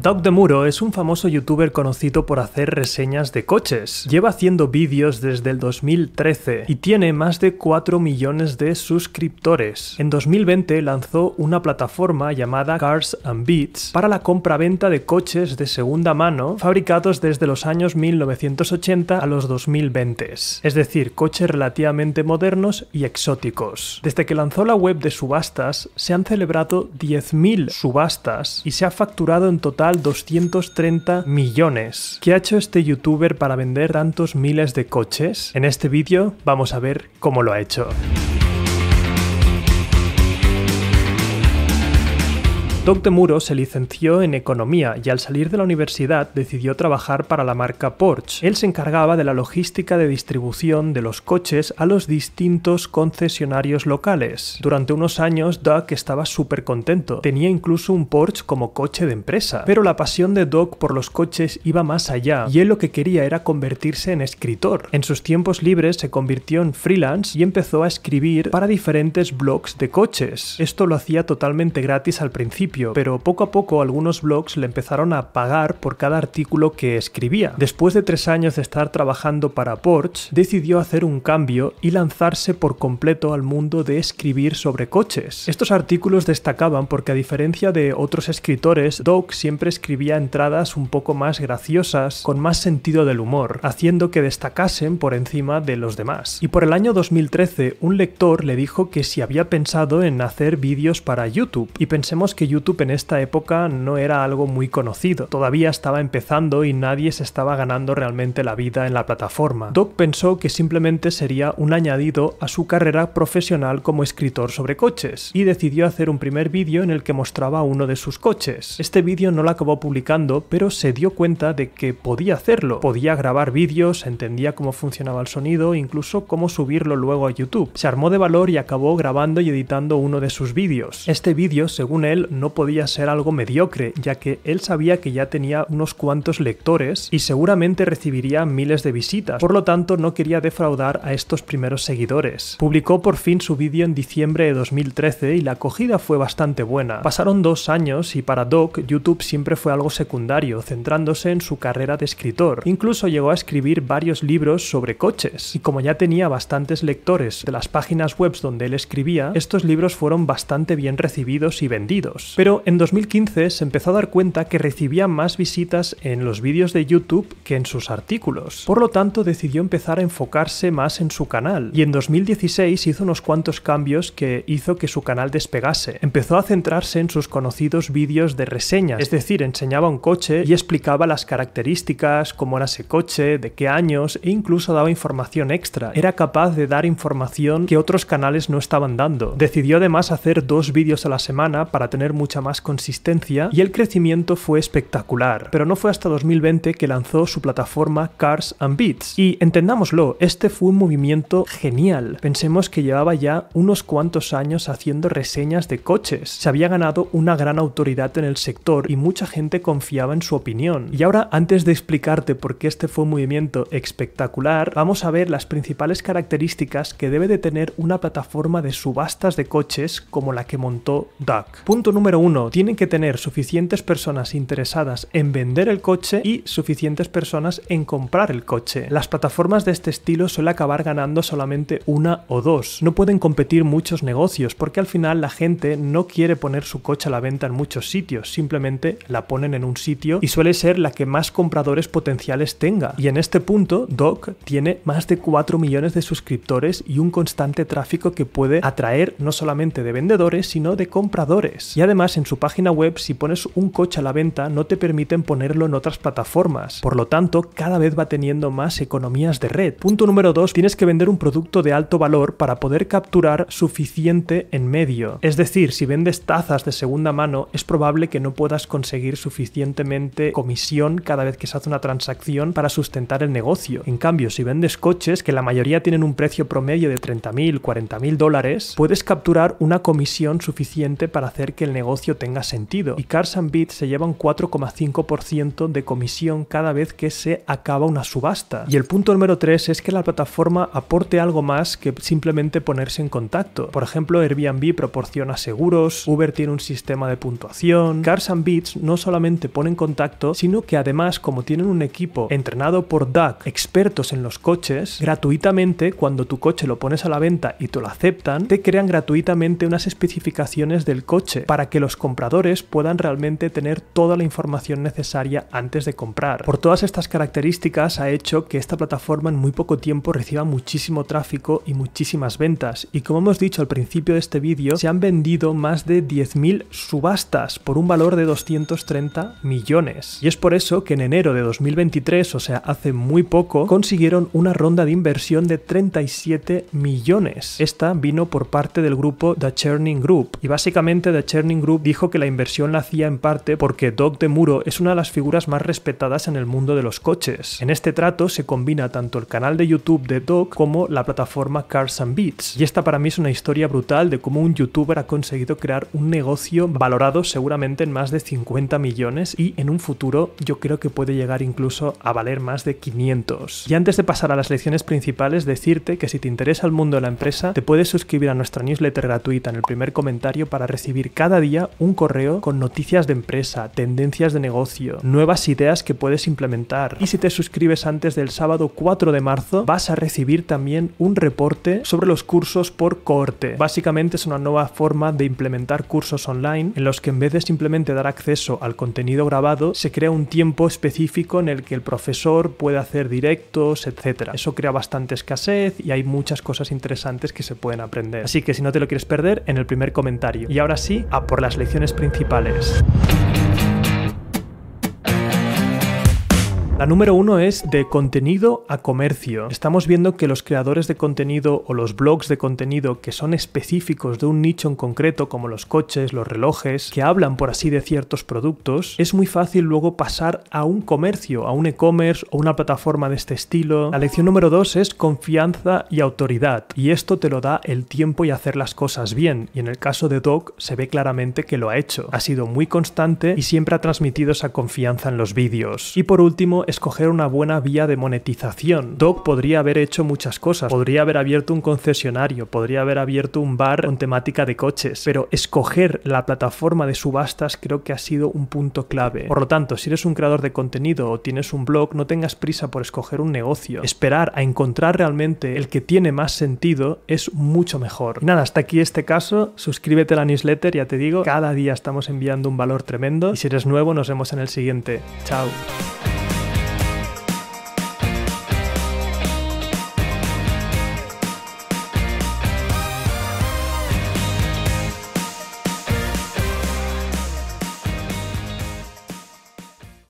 Doug Demuro es un famoso youtuber conocido por hacer reseñas de coches. Lleva haciendo vídeos desde el 2013 y tiene más de 4 millones de suscriptores. En 2020 lanzó una plataforma llamada Cars and Beats para la compraventa de coches de segunda mano fabricados desde los años 1980 a los 2020, es decir, coches relativamente modernos y exóticos. Desde que lanzó la web de subastas se han celebrado 10.000 subastas y se ha facturado en total 230 millones. ¿Qué ha hecho este youtuber para vender tantos miles de coches? En este vídeo vamos a ver cómo lo ha hecho. Doc de Muro se licenció en economía y al salir de la universidad decidió trabajar para la marca Porsche. Él se encargaba de la logística de distribución de los coches a los distintos concesionarios locales. Durante unos años Doc estaba súper contento, tenía incluso un Porsche como coche de empresa, pero la pasión de Doc por los coches iba más allá y él lo que quería era convertirse en escritor. En sus tiempos libres se convirtió en freelance y empezó a escribir para diferentes blogs de coches. Esto lo hacía totalmente gratis al principio pero poco a poco algunos blogs le empezaron a pagar por cada artículo que escribía. Después de tres años de estar trabajando para Porsche, decidió hacer un cambio y lanzarse por completo al mundo de escribir sobre coches. Estos artículos destacaban porque a diferencia de otros escritores, Doc siempre escribía entradas un poco más graciosas, con más sentido del humor, haciendo que destacasen por encima de los demás. Y por el año 2013, un lector le dijo que si había pensado en hacer vídeos para YouTube, y pensemos que YouTube YouTube en esta época no era algo muy conocido, todavía estaba empezando y nadie se estaba ganando realmente la vida en la plataforma. Doc pensó que simplemente sería un añadido a su carrera profesional como escritor sobre coches, y decidió hacer un primer vídeo en el que mostraba uno de sus coches. Este vídeo no lo acabó publicando, pero se dio cuenta de que podía hacerlo, podía grabar vídeos, entendía cómo funcionaba el sonido, incluso cómo subirlo luego a YouTube. Se armó de valor y acabó grabando y editando uno de sus vídeos. Este vídeo, según él, no podía ser algo mediocre, ya que él sabía que ya tenía unos cuantos lectores y seguramente recibiría miles de visitas, por lo tanto no quería defraudar a estos primeros seguidores. Publicó por fin su vídeo en diciembre de 2013 y la acogida fue bastante buena. Pasaron dos años y para Doc YouTube siempre fue algo secundario, centrándose en su carrera de escritor. Incluso llegó a escribir varios libros sobre coches y como ya tenía bastantes lectores de las páginas web donde él escribía, estos libros fueron bastante bien recibidos y vendidos. Pero en 2015 se empezó a dar cuenta que recibía más visitas en los vídeos de YouTube que en sus artículos. Por lo tanto, decidió empezar a enfocarse más en su canal. Y en 2016 hizo unos cuantos cambios que hizo que su canal despegase. Empezó a centrarse en sus conocidos vídeos de reseñas, es decir, enseñaba un coche y explicaba las características, cómo era ese coche, de qué años e incluso daba información extra. Era capaz de dar información que otros canales no estaban dando. Decidió además hacer dos vídeos a la semana para tener mucha más consistencia y el crecimiento fue espectacular. Pero no fue hasta 2020 que lanzó su plataforma Cars and Beats. Y entendámoslo, este fue un movimiento genial. Pensemos que llevaba ya unos cuantos años haciendo reseñas de coches. Se había ganado una gran autoridad en el sector y mucha gente confiaba en su opinión. Y ahora, antes de explicarte por qué este fue un movimiento espectacular, vamos a ver las principales características que debe de tener una plataforma de subastas de coches como la que montó Duck. Punto número uno, tienen que tener suficientes personas interesadas en vender el coche y suficientes personas en comprar el coche. Las plataformas de este estilo suelen acabar ganando solamente una o dos. No pueden competir muchos negocios porque al final la gente no quiere poner su coche a la venta en muchos sitios, simplemente la ponen en un sitio y suele ser la que más compradores potenciales tenga. Y en este punto, Doc tiene más de 4 millones de suscriptores y un constante tráfico que puede atraer no solamente de vendedores, sino de compradores. Y en su página web, si pones un coche a la venta, no te permiten ponerlo en otras plataformas. Por lo tanto, cada vez va teniendo más economías de red. Punto número 2. Tienes que vender un producto de alto valor para poder capturar suficiente en medio. Es decir, si vendes tazas de segunda mano, es probable que no puedas conseguir suficientemente comisión cada vez que se hace una transacción para sustentar el negocio. En cambio, si vendes coches, que la mayoría tienen un precio promedio de 30.000, 40.000 dólares, puedes capturar una comisión suficiente para hacer que el negocio tenga sentido. Y Cars and Beat se lleva un 4,5% de comisión cada vez que se acaba una subasta. Y el punto número 3 es que la plataforma aporte algo más que simplemente ponerse en contacto. Por ejemplo, Airbnb proporciona seguros, Uber tiene un sistema de puntuación, Cars and Beats no solamente pone en contacto, sino que además como tienen un equipo entrenado por DAC, expertos en los coches, gratuitamente cuando tu coche lo pones a la venta y te lo aceptan, te crean gratuitamente unas especificaciones del coche para que los compradores puedan realmente tener toda la información necesaria antes de comprar. Por todas estas características ha hecho que esta plataforma en muy poco tiempo reciba muchísimo tráfico y muchísimas ventas. Y como hemos dicho al principio de este vídeo, se han vendido más de 10.000 subastas por un valor de 230 millones. Y es por eso que en enero de 2023, o sea, hace muy poco, consiguieron una ronda de inversión de 37 millones. Esta vino por parte del grupo The Churning Group. Y básicamente The Churning Group dijo que la inversión la hacía en parte porque Doc de Muro es una de las figuras más respetadas en el mundo de los coches. En este trato se combina tanto el canal de YouTube de Doc como la plataforma Cars and Beats. Y esta para mí es una historia brutal de cómo un youtuber ha conseguido crear un negocio valorado seguramente en más de 50 millones y en un futuro yo creo que puede llegar incluso a valer más de 500. Y antes de pasar a las lecciones principales, decirte que si te interesa el mundo de la empresa, te puedes suscribir a nuestra newsletter gratuita en el primer comentario para recibir cada día un correo con noticias de empresa, tendencias de negocio, nuevas ideas que puedes implementar. Y si te suscribes antes del sábado 4 de marzo, vas a recibir también un reporte sobre los cursos por corte. Básicamente es una nueva forma de implementar cursos online en los que en vez de simplemente dar acceso al contenido grabado, se crea un tiempo específico en el que el profesor puede hacer directos, etc. Eso crea bastante escasez y hay muchas cosas interesantes que se pueden aprender. Así que si no te lo quieres perder, en el primer comentario. Y ahora sí, a por las lecciones principales. La número uno es de contenido a comercio. Estamos viendo que los creadores de contenido o los blogs de contenido que son específicos de un nicho en concreto, como los coches, los relojes, que hablan por así de ciertos productos, es muy fácil luego pasar a un comercio, a un e-commerce o una plataforma de este estilo. La lección número dos es confianza y autoridad. Y esto te lo da el tiempo y hacer las cosas bien. Y en el caso de Doc se ve claramente que lo ha hecho. Ha sido muy constante y siempre ha transmitido esa confianza en los vídeos. Y por último, escoger una buena vía de monetización. Doc podría haber hecho muchas cosas, podría haber abierto un concesionario, podría haber abierto un bar con temática de coches, pero escoger la plataforma de subastas creo que ha sido un punto clave. Por lo tanto, si eres un creador de contenido o tienes un blog, no tengas prisa por escoger un negocio. Esperar a encontrar realmente el que tiene más sentido es mucho mejor. nada, hasta aquí este caso. Suscríbete a la newsletter, ya te digo, cada día estamos enviando un valor tremendo. Y si eres nuevo, nos vemos en el siguiente. Chao.